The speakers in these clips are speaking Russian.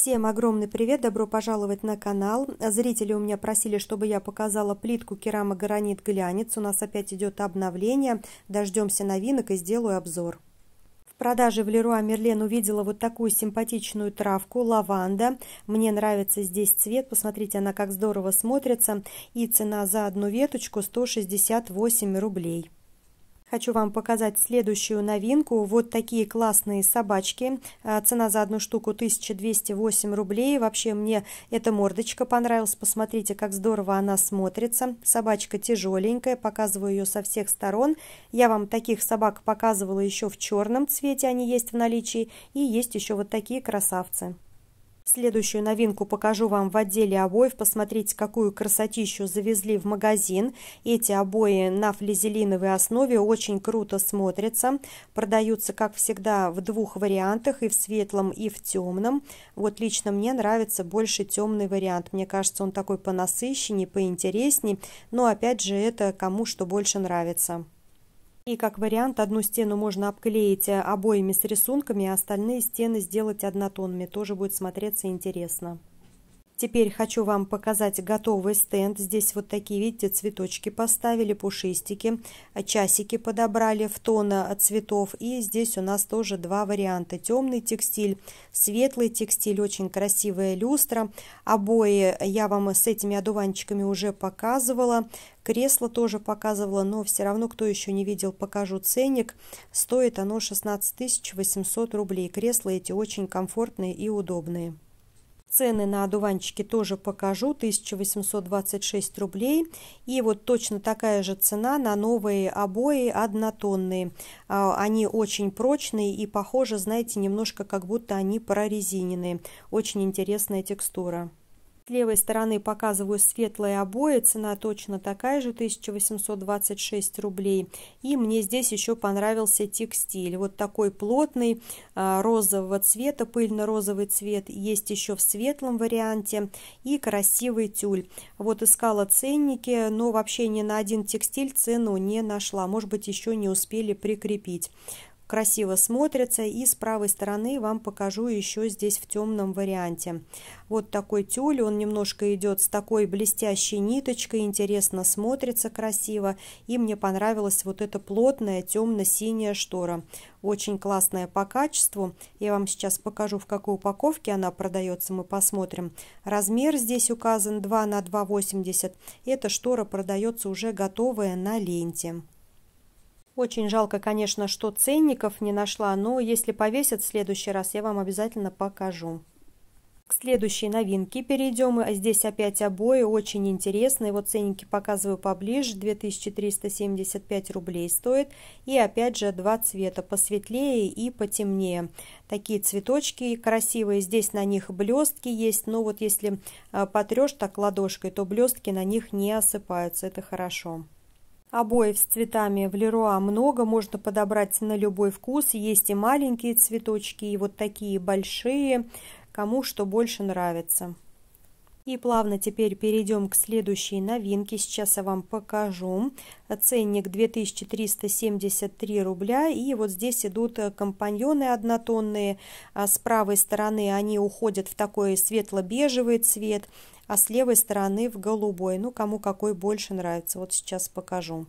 Всем огромный привет, добро пожаловать на канал. Зрители у меня просили, чтобы я показала плитку керамогранит глянец. У нас опять идет обновление. Дождемся новинок и сделаю обзор В продаже в Леруа Мерлен увидела вот такую симпатичную травку, лаванда. Мне нравится здесь цвет, посмотрите, она как здорово смотрится. И цена за одну веточку 168 рублей. Хочу вам показать следующую новинку. Вот такие классные собачки. А, цена за одну штуку 1208 рублей. Вообще мне эта мордочка понравилась. Посмотрите, как здорово она смотрится. Собачка тяжеленькая, показываю ее со всех сторон. Я вам таких собак показывала еще в черном цвете, они есть в наличии. И есть еще вот такие красавцы. Следующую новинку покажу вам в отделе обоев. Посмотрите, какую красотищу завезли в магазин. Эти обои на флизелиновой основе очень круто смотрятся. Продаются, как всегда, в двух вариантах, и в светлом, и в темном. Вот лично мне нравится больше темный вариант. Мне кажется, он такой понасыщеннее, поинтереснее. Но опять же, это кому что больше нравится. И как вариант, одну стену можно обклеить э, обоями с рисунками, а остальные стены сделать однотонными. Тоже будет смотреться интересно. Теперь хочу вам показать готовый стенд. Здесь вот такие, видите, цветочки поставили, пушистики, часики подобрали в тона цветов. И здесь у нас тоже два варианта. Темный текстиль, светлый текстиль, очень красивая люстра. Обои я вам с этими одуванчиками уже показывала. Кресло тоже показывала, но все равно, кто еще не видел, покажу ценник. Стоит оно 16 800 рублей. Кресла эти очень комфортные и удобные. Цены на одуванчики тоже покажу, 1826 рублей. И вот точно такая же цена на новые обои однотонные. А, они очень прочные и похожи, знаете, немножко как будто они прорезиненные. Очень интересная текстура. С левой стороны показываю светлые обои, цена точно такая же, 1826 рублей. И мне здесь еще понравился текстиль, вот такой плотный, а, розового цвета, пыльно-розовый цвет, есть еще в светлом варианте и красивый тюль. Вот искала ценники, но вообще ни на один текстиль цену не нашла, может быть еще не успели прикрепить красиво смотрится, И с правой стороны вам покажу еще здесь в темном варианте. Вот такой тюль, он немножко идет с такой блестящей ниточкой, интересно смотрится красиво. И мне понравилась вот эта плотная темно-синяя штора. Очень классная по качеству. Я вам сейчас покажу, в какой упаковке она продается, мы посмотрим. Размер здесь указан 2 на 2,80. Эта штора продается уже готовая на ленте. Очень жалко, конечно, что ценников не нашла, но если повесят в следующий раз, я вам обязательно покажу. К следующей новинке перейдем. А здесь опять обои, очень интересные. Вот ценники показываю поближе. 2375 рублей стоит. И опять же два цвета, посветлее и потемнее. Такие цветочки красивые. Здесь на них блестки есть. Но вот если а, потрешь так ладошкой, то блестки на них не осыпаются. Это хорошо. Обоев с цветами в Леруа много, можно подобрать на любой вкус. Есть и маленькие цветочки, и вот такие большие, кому что больше нравится. И плавно теперь перейдем к следующей новинке. Сейчас я вам покажу. Ценник 2373 рубля. И вот здесь идут компаньоны однотонные. А с правой стороны они уходят в такой светло-бежевый цвет, а с левой стороны в голубой. Ну, кому какой больше нравится. Вот сейчас покажу.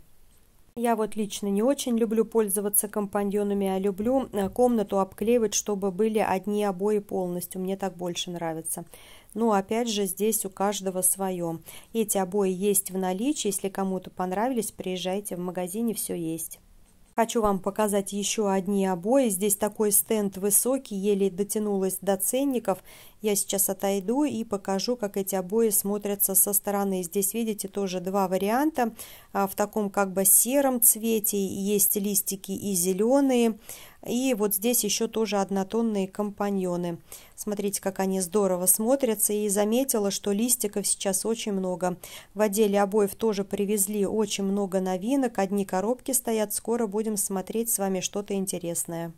Я вот лично не очень люблю пользоваться компаньонами, а люблю э, комнату обклеивать, чтобы были одни обои полностью. Мне так больше нравится. Но опять же, здесь у каждого свое. Эти обои есть в наличии. Если кому-то понравились, приезжайте в магазине, все есть. Хочу вам показать еще одни обои. Здесь такой стенд высокий, еле дотянулась до ценников. Я сейчас отойду и покажу, как эти обои смотрятся со стороны. Здесь, видите, тоже два варианта. А, в таком как бы сером цвете есть листики и зеленые. И вот здесь еще тоже однотонные компаньоны. Смотрите, как они здорово смотрятся. И заметила, что листиков сейчас очень много. В отделе обоев тоже привезли очень много новинок. Одни коробки стоят. Скоро будем смотреть с вами что-то интересное.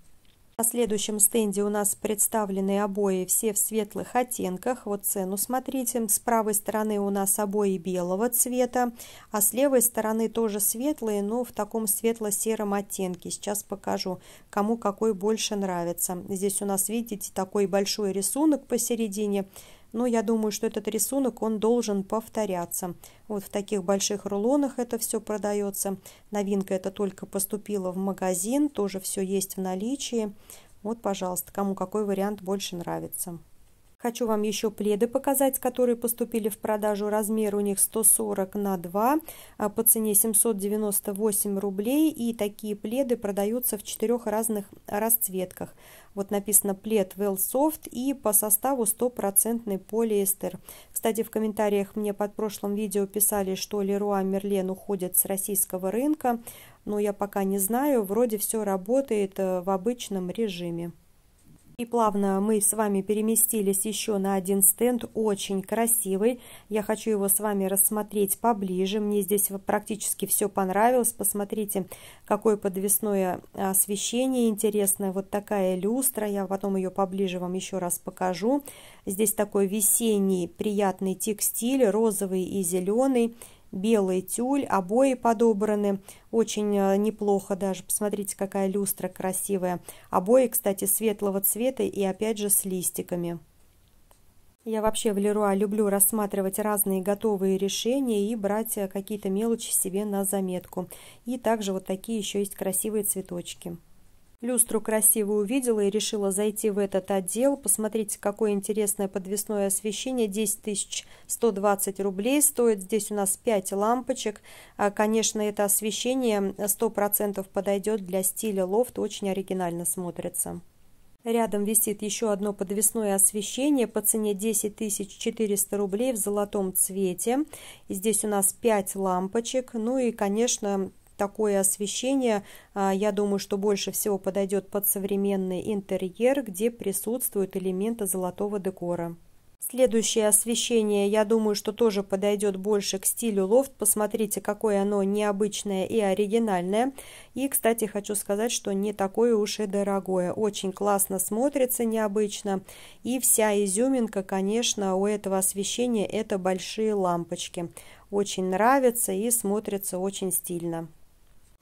На следующем стенде у нас представлены обои все в светлых оттенках. Вот цену смотрите. С правой стороны у нас обои белого цвета, а с левой стороны тоже светлые, но в таком светло-сером оттенке. Сейчас покажу, кому какой больше нравится. Здесь у нас, видите, такой большой рисунок посередине но ну, я думаю, что этот рисунок, он должен повторяться. Вот в таких больших рулонах это все продается. Новинка это только поступила в магазин, тоже все есть в наличии. Вот, пожалуйста, кому какой вариант больше нравится. Хочу вам еще пледы показать, которые поступили в продажу. Размер у них 140 на 2 а по цене 798 рублей. И такие пледы продаются в четырех разных расцветках. Вот написано плед Wellsoft и по составу стопроцентный полиэстер. Кстати, в комментариях мне под прошлым видео писали, что Леруа Мерлен уходит с российского рынка, но я пока не знаю, вроде все работает э, в обычном режиме. И плавно мы с вами переместились еще на один стенд, очень красивый. Я хочу его с вами рассмотреть поближе. Мне здесь практически все понравилось. Посмотрите, какое подвесное а, освещение интересное. Вот такая люстра, я потом ее поближе вам еще раз покажу. Здесь такой весенний приятный текстиль, розовый и зеленый белый тюль, обои подобраны очень э, неплохо даже. Посмотрите, какая люстра красивая. Обои, кстати, светлого цвета и опять же с листиками. Я вообще в Леруа люблю рассматривать разные готовые решения и брать э, какие-то мелочи себе на заметку. И также вот такие еще есть красивые цветочки. Люстру красиво увидела и решила зайти в этот отдел. Посмотрите, какое интересное подвесное освещение. 10 тысяч 120 рублей стоит. Здесь у нас 5 лампочек. А, конечно, это освещение 100% подойдет для стиля лофт. Очень оригинально смотрится. Рядом висит еще одно подвесное освещение по цене 10 400 рублей в золотом цвете. И здесь у нас 5 лампочек. Ну и, конечно, такое освещение, а, я думаю, что больше всего подойдет под современный интерьер, где присутствуют элементы золотого декора. Следующее освещение, я думаю, что тоже подойдет больше к стилю лофт. Посмотрите, какое оно необычное и оригинальное. И, кстати, хочу сказать, что не такое уж и дорогое. Очень классно смотрится необычно. И вся изюминка, конечно, у этого освещения это большие лампочки. Очень нравится и смотрится очень стильно.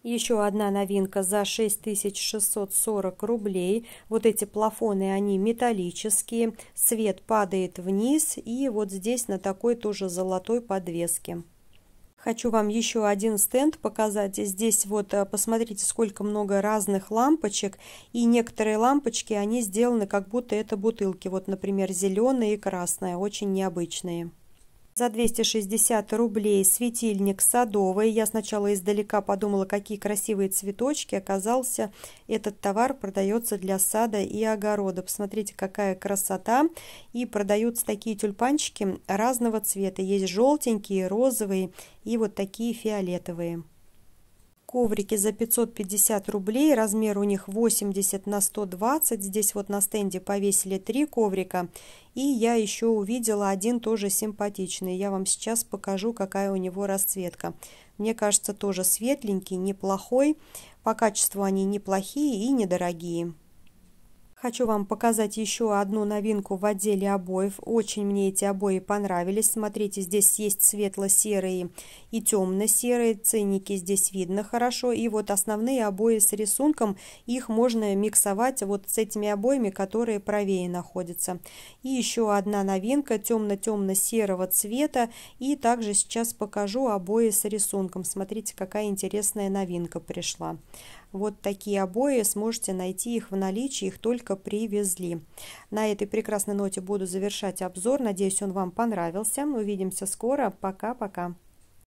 Еще одна новинка за 6640 рублей. Вот эти плафоны, они металлические, свет падает вниз и вот здесь на такой тоже золотой подвеске. Хочу вам еще один стенд показать. Здесь вот э, посмотрите, сколько много разных лампочек. И некоторые лампочки, они сделаны как будто это бутылки. Вот, например, зеленая и красная, очень необычные. За 260 рублей светильник садовый. Я сначала издалека подумала, какие красивые цветочки. Оказался, этот товар продается для сада и огорода. Посмотрите, какая красота. И продаются такие тюльпанчики разного цвета. Есть желтенькие, розовые и вот такие фиолетовые коврики за 550 рублей, размер у них 80 на 120, здесь вот на стенде повесили три коврика, и я еще увидела один тоже симпатичный, я вам сейчас покажу, какая у него расцветка. Мне кажется, тоже светленький, неплохой, по качеству они неплохие и недорогие. Хочу вам показать еще одну новинку в отделе обоев. Очень мне эти обои понравились. Смотрите, здесь есть светло-серые и темно-серые. Ценники здесь видно хорошо. И вот основные обои с рисунком. Их можно миксовать вот с этими обоями, которые правее находятся. И еще одна новинка темно-темно-серого цвета. И также сейчас покажу обои с рисунком. Смотрите, какая интересная новинка пришла вот такие обои, сможете найти их в наличии, их только привезли. На этой прекрасной ноте буду завершать обзор, надеюсь он вам понравился, увидимся скоро, пока-пока.